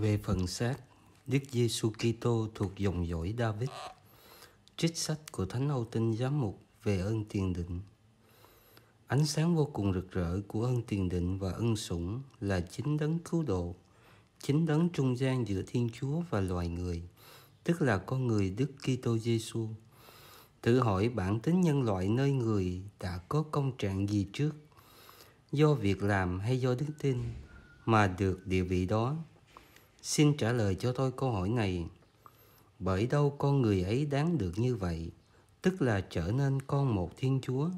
Về phần xác, Đức Giêsu Kitô thuộc dòng dõi David. Trích sách của Thánh Âu Tinh Giám mục về ơn tiền định. Ánh sáng vô cùng rực rỡ của ơn tiền định và ân sủng là chính đấng cứu độ, chính đấng trung gian giữa Thiên Chúa và loài người, tức là con người Đức Kitô Giêsu. Tự hỏi bản tính nhân loại nơi người đã có công trạng gì trước, do việc làm hay do đức tin mà được địa vị đó Xin trả lời cho tôi câu hỏi này. Bởi đâu con người ấy đáng được như vậy, tức là trở nên con một Thiên Chúa.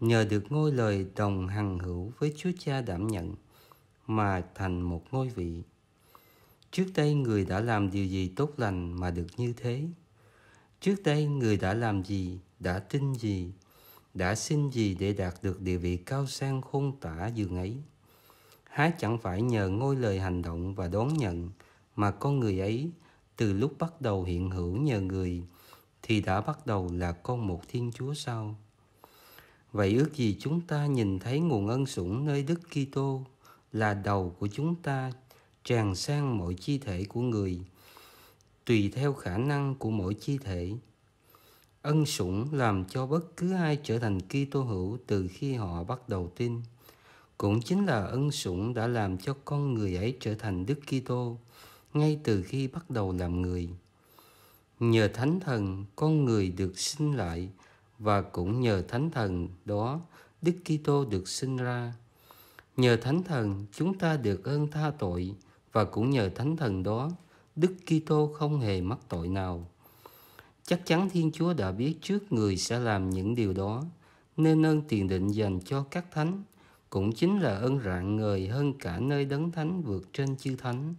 Nhờ được ngôi lời đồng hằng hữu với Chúa Cha đảm nhận mà thành một ngôi vị. Trước đây người đã làm điều gì tốt lành mà được như thế? Trước đây người đã làm gì, đã tin gì, đã xin gì để đạt được địa vị cao sang khôn tả dường ấy? há chẳng phải nhờ ngôi lời hành động và đón nhận mà con người ấy từ lúc bắt đầu hiện hữu nhờ người thì đã bắt đầu là con một thiên chúa sao vậy ước gì chúng ta nhìn thấy nguồn ân sủng nơi đức kitô là đầu của chúng ta tràn sang mọi chi thể của người tùy theo khả năng của mỗi chi thể ân sủng làm cho bất cứ ai trở thành kitô hữu từ khi họ bắt đầu tin cũng chính là ân sủng đã làm cho con người ấy trở thành Đức Kitô ngay từ khi bắt đầu làm người. Nhờ Thánh Thần, con người được sinh lại và cũng nhờ Thánh Thần đó Đức Kitô được sinh ra. Nhờ Thánh Thần, chúng ta được ơn tha tội và cũng nhờ Thánh Thần đó Đức Kitô không hề mắc tội nào. Chắc chắn Thiên Chúa đã biết trước người sẽ làm những điều đó, nên ơn tiền định dành cho các thánh cũng chính là ơn rạng người hơn cả nơi đấng thánh vượt trên chư thánh.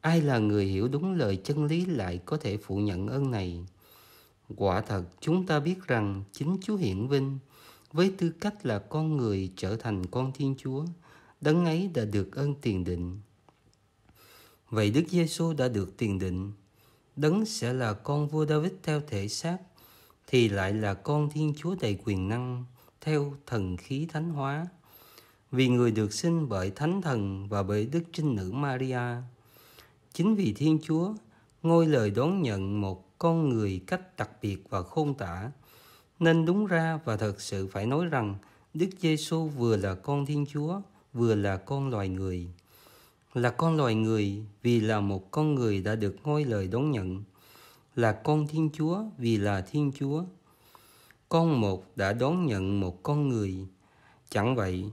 Ai là người hiểu đúng lời chân lý lại có thể phủ nhận ơn này? Quả thật, chúng ta biết rằng chính Chúa Hiển Vinh, với tư cách là con người trở thành con Thiên Chúa, đấng ấy đã được ơn tiền định. Vậy Đức Giêsu đã được tiền định, đấng sẽ là con vua David theo thể xác, thì lại là con Thiên Chúa đầy quyền năng theo thần khí thánh hóa vì người được sinh bởi Thánh Thần và bởi Đức Trinh Nữ Maria. Chính vì Thiên Chúa, ngôi lời đón nhận một con người cách đặc biệt và khôn tả, nên đúng ra và thật sự phải nói rằng Đức Giêsu vừa là con Thiên Chúa, vừa là con loài người. Là con loài người vì là một con người đã được ngôi lời đón nhận. Là con Thiên Chúa vì là Thiên Chúa. Con một đã đón nhận một con người. Chẳng vậy,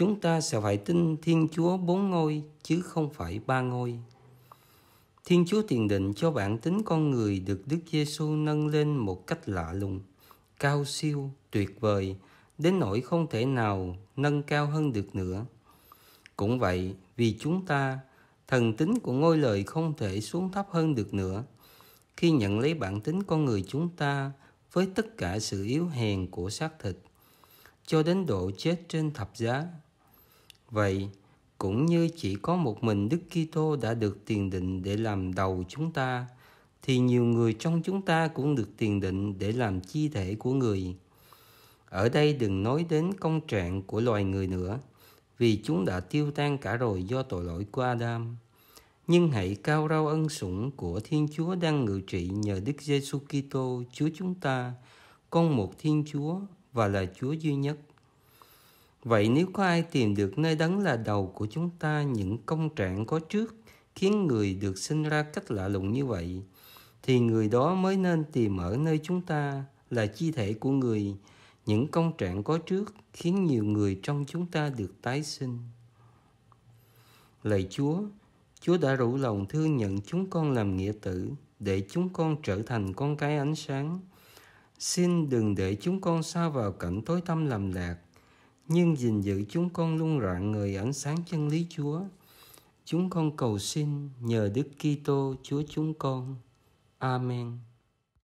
chúng ta sẽ phải tin Thiên Chúa bốn ngôi chứ không phải ba ngôi. Thiên Chúa tiền định cho bản tính con người được Đức Giêsu nâng lên một cách lạ lùng, cao siêu, tuyệt vời, đến nỗi không thể nào nâng cao hơn được nữa. Cũng vậy, vì chúng ta, thần tính của ngôi lời không thể xuống thấp hơn được nữa. Khi nhận lấy bản tính con người chúng ta với tất cả sự yếu hèn của xác thịt, cho đến độ chết trên thập giá Vậy, cũng như chỉ có một mình Đức Kitô đã được tiền định để làm đầu chúng ta, thì nhiều người trong chúng ta cũng được tiền định để làm chi thể của người. Ở đây đừng nói đến công trạng của loài người nữa, vì chúng đã tiêu tan cả rồi do tội lỗi của Adam. Nhưng hãy cao rao ân sủng của Thiên Chúa đang ngự trị nhờ Đức Giêsu Kitô Chúa chúng ta, con một Thiên Chúa và là Chúa duy nhất. Vậy nếu có ai tìm được nơi đấng là đầu của chúng ta những công trạng có trước khiến người được sinh ra cách lạ lùng như vậy, thì người đó mới nên tìm ở nơi chúng ta là chi thể của người, những công trạng có trước khiến nhiều người trong chúng ta được tái sinh. Lạy Chúa, Chúa đã rủ lòng thương nhận chúng con làm nghĩa tử để chúng con trở thành con cái ánh sáng. Xin đừng để chúng con xa vào cảnh tối tăm lầm lạc nhưng gìn giữ chúng con luôn rạng người ánh sáng chân lý Chúa. Chúng con cầu xin nhờ Đức Kitô Chúa chúng con. Amen.